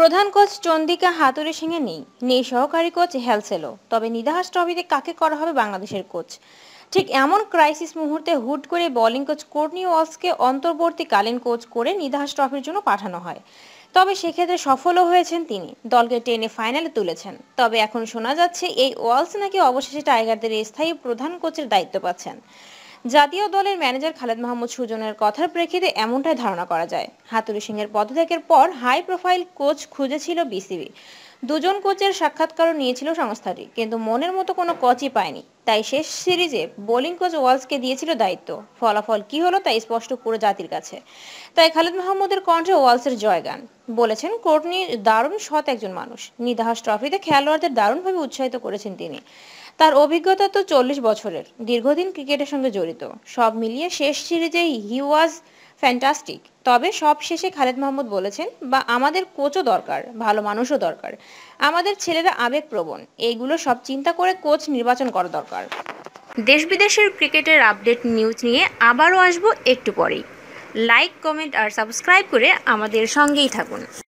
প্রধান কোচ চন্দিকা হাতুরে সিংহে নেই নেই সহকারী কোচ হ্যালসেলো তবে নিদাহাস ট্রফিতে কাকে করা হবে বাংলাদেশের কোচ ঠিক এমন ক্রাইসিস মুহূর্তে হুট করে বোলিং কোচ কোর্নি ওয়ালসকে অন্তর্বর্তীকালীন কোচ করে নিদাহাস ট্রফির জন্য পাঠানো হয় তবে সেক্ষেত্রে সফলও হয়েছেন তিনি দলকে টেনে ফাইনালে তুলেছেন তবে এখন শোনা যাচ্ছে এই ওয়ালস নাকি অবশেষে টাইগারদের স্থায়ী প্রধান কোচের দায়িত্ব পাচ্ছেন জাতীয় দলের ম্যানেজার খালেদ মাহমুদ সুজনের কথার প্রেক্ষিতে এমনটাই ধারণা করা যায় হাতুরি এর পদত্যাগের পর হাই প্রোফাইল কোচ খুঁজেছিল বিসিবি দুজন কোচের সাক্ষাৎকারও নিয়েছিল সংস্থাটি কিন্তু মনের মতো কোনো কোচই পায়নি তাই শেষ সিরিজে বোলিং কোচ ওয়ালসকে দিয়েছিল দায়িত্ব ফলাফল কি হলো তাই স্পষ্ট পুরো জাতির কাছে তাই খালেদ মাহমুদের কণ্ঠে ওয়ালসের জয়গান বলেছেন কোর্টনি দারুণ সৎ একজন মানুষ নিদাহাস ট্রফিতে খেলোয়াড়দের দারুণভাবে উৎসাহিত করেছেন তিনি তার অভিজ্ঞতা তো চল্লিশ বছরের দীর্ঘদিন ক্রিকেটের সঙ্গে জড়িত সব মিলিয়ে শেষ সিরিজেই হি ওয়াজ ফ্যান্টাস্টিক তবে সব শেষে খালেদ মাহমুদ বলেছেন বা আমাদের কোচও দরকার ভালো মানুষও দরকার আমাদের ছেলেরা আবেগপ্রবণ এইগুলো সব চিন্তা করে কোচ নির্বাচন করা দরকার দেশ বিদেশের ক্রিকেটের আপডেট নিউজ নিয়ে আবারও আসবো একটু পরেই লাইক কমেন্ট আর সাবস্ক্রাইব করে আমাদের সঙ্গেই থাকুন